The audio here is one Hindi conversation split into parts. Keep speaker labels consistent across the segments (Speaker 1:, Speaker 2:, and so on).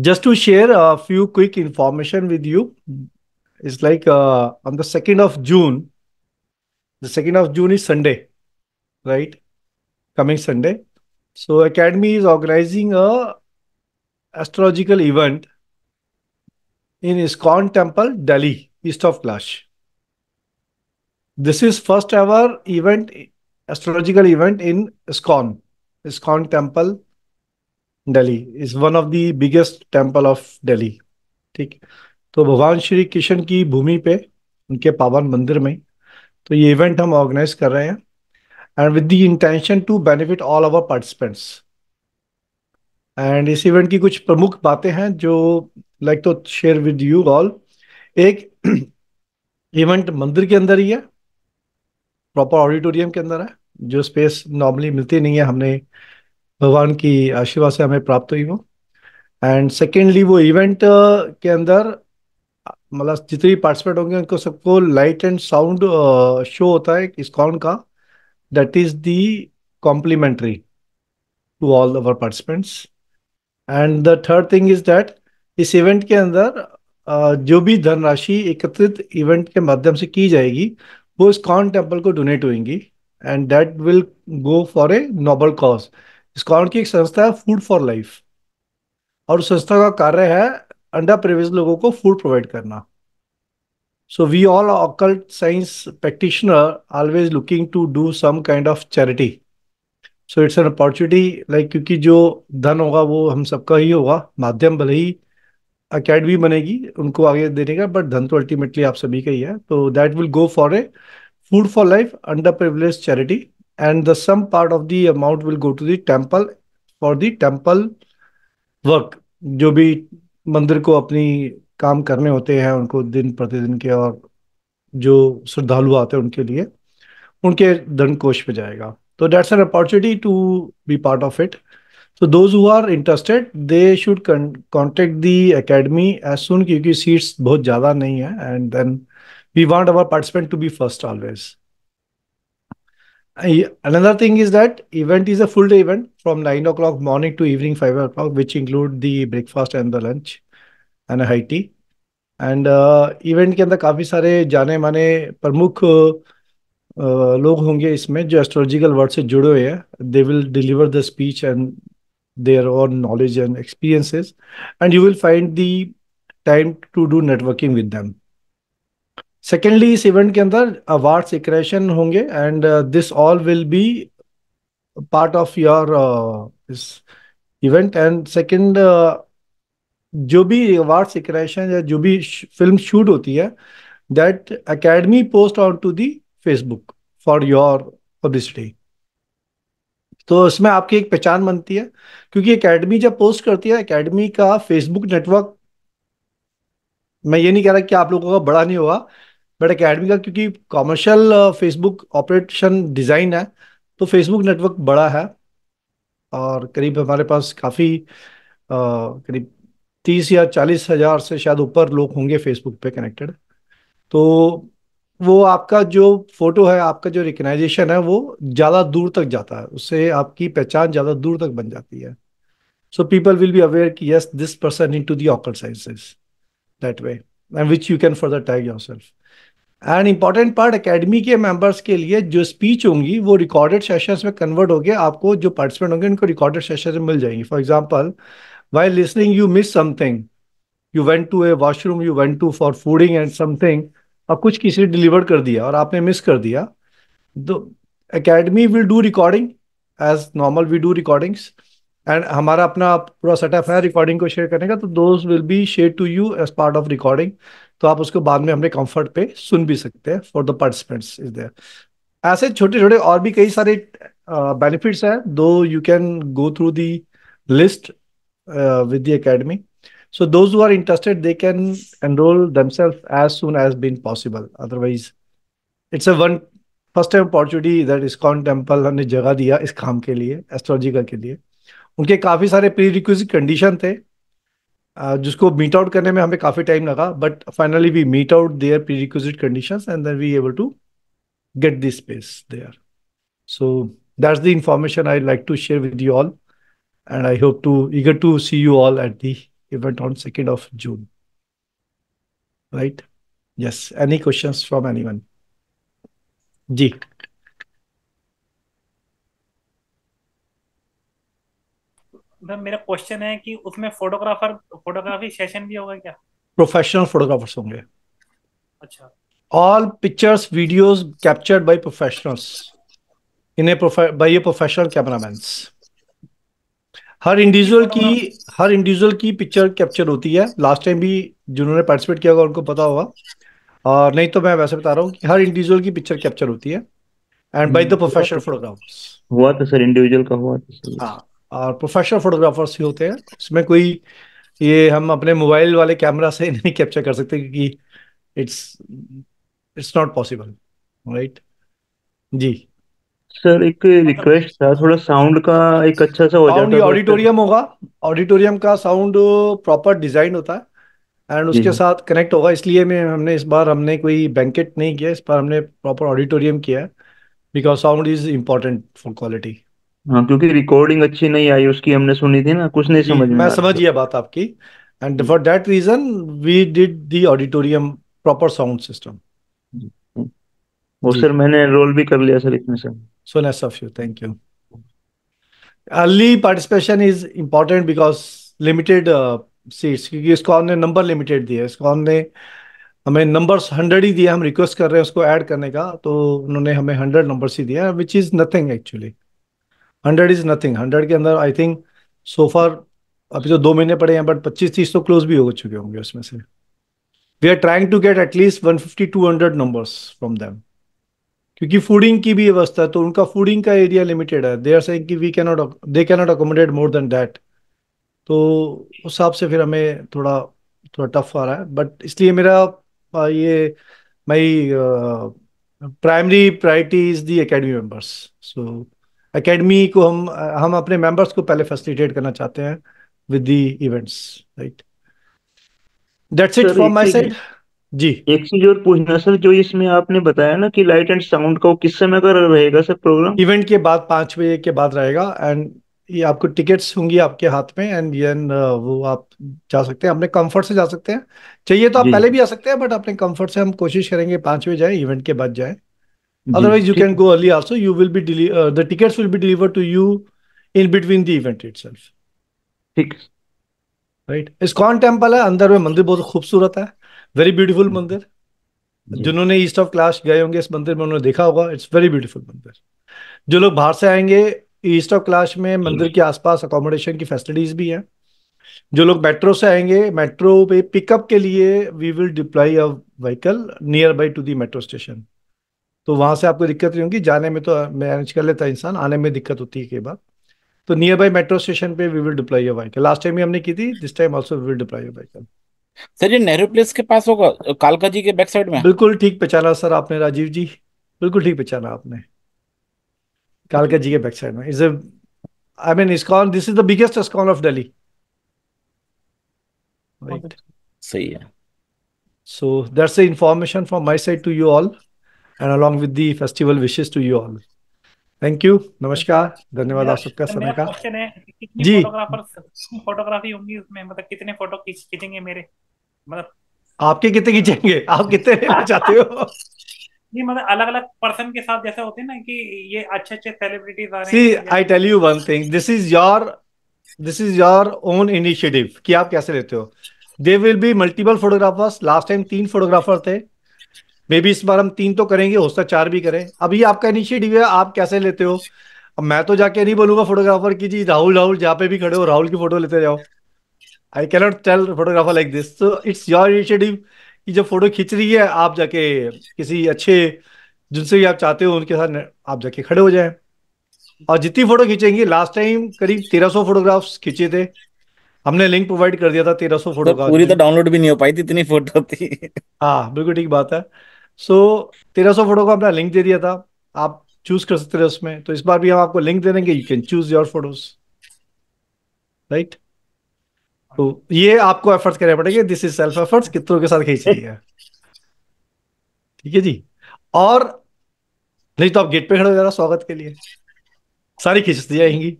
Speaker 1: just to share a few quick information with you it's like uh, on the 2nd of june the 2nd of june is sunday right coming sunday so academy is organizing a astrological event in iskon temple delhi east of clash this is first ever event astrological event in iskon iskon temple Delhi is one of the biggest temple of Delhi ठीक तो भगवान श्री कृष्ण की भूमि पे उनके पावन मंदिर में तो ये इवेंट हम ऑर्गेनाइज कर रहे हैं and with the intention to benefit all our participants and इस इवेंट की कुछ प्रमुख बातें हैं जो like to share with you all एक इवेंट मंदिर के अंदर ही है प्रॉपर ऑडिटोरियम के अंदर है जो स्पेस नॉर्मली मिलती नहीं है हमने भगवान की आशीर्वाद से हमें प्राप्त हुई वो एंड सेकेंडली वो इवेंट uh, के अंदर मतलब जितने भी पार्टिसिपेट होंगे उनको सबको लाइट एंड साउंड शो होता है इसकॉन का that is the complimentary to all our participants and the third thing is that इस इवेंट के अंदर uh, जो भी धनराशि एकत्रित इवेंट के माध्यम से की जाएगी वो इस्कॉन टेम्पल को डोनेट होंगी and that will go for a noble cause ISKCON की एक संस्था है फूड फॉर लाइफ और उस संस्था का कार्य है अंडर प्रिवेज लोगों को फूड प्रोवाइड करना so we all occult science practitioner always looking to do some kind of charity so it's an opportunity like क्योंकि जो धन होगा वो हम सबका ही होगा माध्यम भले ही अकेडमी बनेगी उनको आगे देने का बट धन तो अल्टीमेटली आप सभी का ही है तो that will go for a food for life under privilege charity and the some part of the amount will go to the temple for the temple work जो भी मंदिर को अपनी काम करने होते हैं उनको दिन प्रतिदिन के और जो श्रद्धालु आते हैं उनके लिए उनके धन कोष पे जाएगा तो that's an opportunity to be part of it so those who are interested they should contact the academy as soon क्योंकि सीट्स बहुत ज़्यादा नहीं है and then we want our participant to be first always another thing is that event is a full day event from 9 o'clock morning to evening 5 o'clock which include the breakfast and the lunch and a high tea and uh, event ke andar kafi sare jane mane pramukh uh, uh log honge isme jo astrological world se jude hue they will deliver the speech and their own knowledge and experiences and you will find the time to do networking with them secondly इस इवेंट के अंदर अवार्ड्स इक्रेशन होंगे and this all will be part of your इस इवेंट एंड सेकेंड जो भी अवार्ड्स इक्रेशन या जो भी फिल्म शूट होती है that academy post on to the Facebook for your publicity तो इसमें आपकी एक पहचान बनती है क्योंकि एकेडमी जब पोस्ट करती है एकेडमी का फेसबुक नेटवर्क मैं ये नहीं कह रहा कि आप लोगों का बड़ा नहीं होगा बट अकेडमी का क्योंकि कॉमर्शियल फेसबुक ऑपरेशन डिज़ाइन है तो फेसबुक नेटवर्क बड़ा है और करीब हमारे पास काफ़ी uh, करीब तीस या चालीस हज़ार से शायद ऊपर लोग होंगे फेसबुक पे कनेक्टेड तो वो आपका जो फोटो है आपका जो रिकनाइजेशन है वो ज़्यादा दूर तक जाता है उससे आपकी पहचान ज़्यादा दूर तक बन जाती है so people will be aware कि yes this person into the occult sciences that way and which you can further tag yourself and important part academy के मेंबर्स के लिए जो स्पीच होंगी वो रिकॉर्डेड सेशंस में कन्वर्ट हो गए आपको जो पार्टिसिपेंट होंगे उनको रिकॉर्डेड सेशन में मिल जाएंगी for example while listening you miss something you went to a washroom you went to for fooding and something और कुछ किसी ने डिलीवर कर दिया और आपने मिस कर दिया तो academy will do recording as normal we do recordings and हमारा अपना पूरा सेटअप है रिकॉर्डिंग को शेयर करने का तो those will be share to you as part of recording तो आप उसको बाद में हमने कंफर्ट पे सुन भी सकते हैं for the participants is there ऐसे छोटे छोटे और भी कई सारे बेनिफिट्स हैं though you can go through the list with the academy so those who are interested they can enroll themselves as soon as been possible otherwise it's a one first time opportunity that ISKCON temple हमने जगह दिया इस काम के लिए एस्ट्रोलॉजी का के लिए उनके काफ़ी सारे प्री रिक्विज कंडीशन थे जिसको मीट आउट करने में हमें काफी टाइम लगा but finally we meet out there prerequisite condition and then we able to get this space there so that's the information I like to share with you all and I hope to you eager to see you all at the event on second of June right yes any question from anyone जी मैम मतलब मेरा क्वेश्चन है कि उसमें फोटोग्राफर फोटोग्राफी सेशन भी होगा क्या प्रोफेशनल फोटोग्राफर्स होंगे अच्छा all pictures videos captured by professionals in a by a professional cameramans हर इंडिविजुअल की हर इंडिविजुअल की पिक्चर कैप्चर होती है लास्ट टाइम भी जिन्होंने पार्टिसिपेट किया होगा उनको पता होगा और नहीं तो मैं वैसे बता रहा हूँ कि हर इंडिविजुअल की पिक्चर कैप्चर होती है and by the professional photographers हुआ तो सर इंडिविजुअल का हुआ तो सर हाँ और प्रोफेशनल फोटोग्राफर्स भी होते हैं इसमें कोई ये हम अपने मोबाइल वाले कैमरा से नहीं कैप्चर कर सकते क्योंकि it's it's not possible right जी सर एक रिक्वेस्ट था थोड़ा साउंड का एक अच्छा सा हो जाता ऑडिटोरियम तो। होगा ऑडिटोरियम का साउंड प्रॉपर डिजाइन होता है एंड उसके साथ कनेक्ट होगा इसलिए मैं हमने इस बार हमने कोई बैंकेट नहीं किया इस बार हमने प्रॉपर ऑडिटोरियम किया है because sound is important for quality हाँ क्योंकि रिकॉर्डिंग अच्छी नहीं आई उसकी हमने सुनी थी ना कुछ नहीं समझ मैं समझ गया बात आपकी and for that reason we did the auditorium proper sound system वो सर मैंने रोल भी कर लिया सर इतने sir so nice of you thank you early participation is important because limited seats क्योंकि इसको हमने नंबर लिमिटेड दिया इसको हमने हमें नंबर हंड्रेड ही दिया हम रिक्वेस्ट कर रहे हैं उसको ऐड करने का तो उन्होंने हमें हंड्रेड नंबर ही दिया which is nothing actually hundred is nothing hundred के अंदर आई थिंक फार अभी तो दो महीने पड़े हैं बट पच्चीस तीस तो क्लोज भी हो चुके होंगे उसमें से we are trying to get at least one fifty to hundred numbers from them क्योंकि फूडिंग की भी व्यवस्था है तो उनका फूडिंग का एरिया लिमिटेड है they are so we can not they can not accommodate more than that तो उस हिसाब से फिर हमें थोड़ा थोड़ा टफ आ रहा है बट इसलिए मेरा ये my primary priority is the academy members so academy को हम हम अपने मेंबर्स को पहले फैसिलिटेट करना चाहते हैं with the events right that's it from my side जी एक चीज और पूछना सर जो इसमें आपने बताया ना कि लाइट एंड साउंड का वो किस समय का रहेगा सर प्रोग्राम इवेंट के बाद पांच बजे के बाद रहेगा एंड ये आपको टिकट्स होंगी आपके हाथ में एंड देन uh, वो आप जा सकते हैं अपने कंफर्ट से जा सकते हैं चाहिए तो आप पहले भी आ सकते हैं बट अपने कंफर्ट से हम कोशिश करेंगे पांच बजे जाए इवेंट के बाद जाए otherwise you can go early also you will be deli- uh, the tickets will be delivered to you in between the event itself ठीक राइट इस्कॉन टेम्पल है अंदर में मंदिर बहुत खूबसूरत है वेरी ब्यूटीफुल मंदिर जिन्होंने ईस्ट ऑफ क्लास गए होंगे इस मंदिर में उन्होंने देखा होगा इट्स वेरी ब्यूटीफुल मंदिर जो लोग बाहर से आएंगे ईस्ट ऑफ क्लास में मंदिर के आसपास अकोमोडेशन की फैसिलिटीज भी हैं जो लोग मेट्रो से आएंगे मेट्रो पे पिकअप के लिए we will deploy a vehicle nearby to the metro station तो वहां से आपको दिक्कत नहीं होगी जाने में तो मैनेज कर लेता इंसान आने में दिक्कत होती है कई बार तो नियर बाई मेट्रो स्टेशन पे we will deploy your vehicle last time हमने की थी this time also we will deploy your vehicle sir ये नेहरू प्लेस के पास होगा कालका जी के बैक साइड में बिल्कुल ठीक पहचाना सर आपने राजीव जी बिल्कुल ठीक पहचाना आपने कालका जी के बैक साइड में is I mean ISKCON this is the biggest ISKCON of Delhi right सही है so that's the information from my side to you all and along with the festival wishes to you all thank you नमस्कार धन्यवाद आप सबका समय का जी फोटोग्राफी होंगी उसमें मतलब कितने फोटो खींचेंगे मेरे मतलब आपके कितने खींचेंगे आप कितने लेना चाहते हो नहीं मतलब अलग अलग पर्सन के साथ जैसे होते हैं ना कि ये अच्छे अच्छे सेलिब्रिटीज आ रहे हैं see I tell you one thing this is your this is your own initiative कि आप कैसे लेते हो they will be multiple photographers last time तीन फोटोग्राफर थे मे बी इस बार हम तीन तो करेंगे हो सकता चार भी करें अभी आपका इनिशिएटिव है आप कैसे लेते हो अब मैं तो जाके नहीं बोलूंगा फोटोग्राफर की जी राहुल राहुल जहाँ पे भी खड़े हो राहुल की फोटो लेते जाओ I cannot tell photographer like this so it's your initiative कि जब फोटो खींच रही है आप जाके किसी अच्छे जिनसे भी आप चाहते हो उनके साथ आप जाके खड़े हो जाए और जितनी फोटो खींचेंगे लास्ट टाइम करीब तेरह सौ फोटोग्राफ्स खींचे थे हमने लिंक प्रोवाइड कर दिया था तेरह सौ फोटो तो पूरी तो डाउनलोड भी नहीं हो पाई थी इतनी फोटो थी हाँ बिल्कुल ठीक बात है सो तेरह सौ फोटो को अपना लिंक दे दिया था आप चूज कर सकते थे उसमें तो इस बार भी हम आपको लिंक दे देंगे you can choose your photos right तो ये आपको एफर्ट्स करने पड़ेंगे दिस इज सेल्फ एफर्ट्स कितनों के साथ खींचिएगा ठीक है जी और नहीं तो आप गेट पे खड़े हो जा स्वागत के लिए सारी खींच दी जाएंगी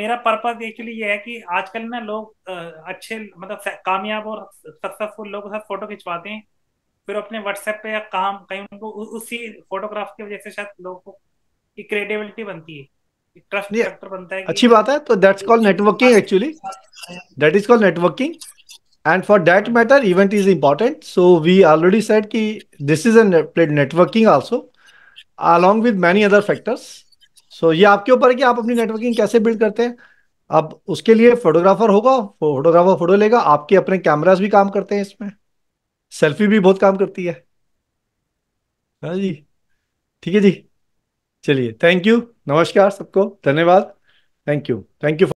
Speaker 1: मेरा पर्पज एक्चुअली ये है कि आजकल ना लोग अच्छे मतलब कामयाब और सक्सेसफुल लोगों के साथ फोटो खिंचवाते हैं फिर अपने व्हाट्सएप पे या काम कहीं उनको उसी फोटोग्राफ की वजह से शायद लोगों की क्रेडिबिलिटी बनती है ट्रस्ट फैक्टर बनता है अच्छी बात है तो that's called networking actually that is called networking and for that matter event is important so we already said ki this is played networking also along with many other factors so ये आपके ऊपर है कि आप अपनी नेटवर्किंग कैसे बिल्ड करते हैं अब उसके लिए फोटोग्राफर होगा फोटोग्राफर फोटो लेगा आपके अपने कैमराज भी काम करते हैं इसमें सेल्फी भी बहुत काम करती है हाँ जी ठीक है जी चलिए थैंक यू नमस्कार सबको धन्यवाद थैंक यू थैंक यू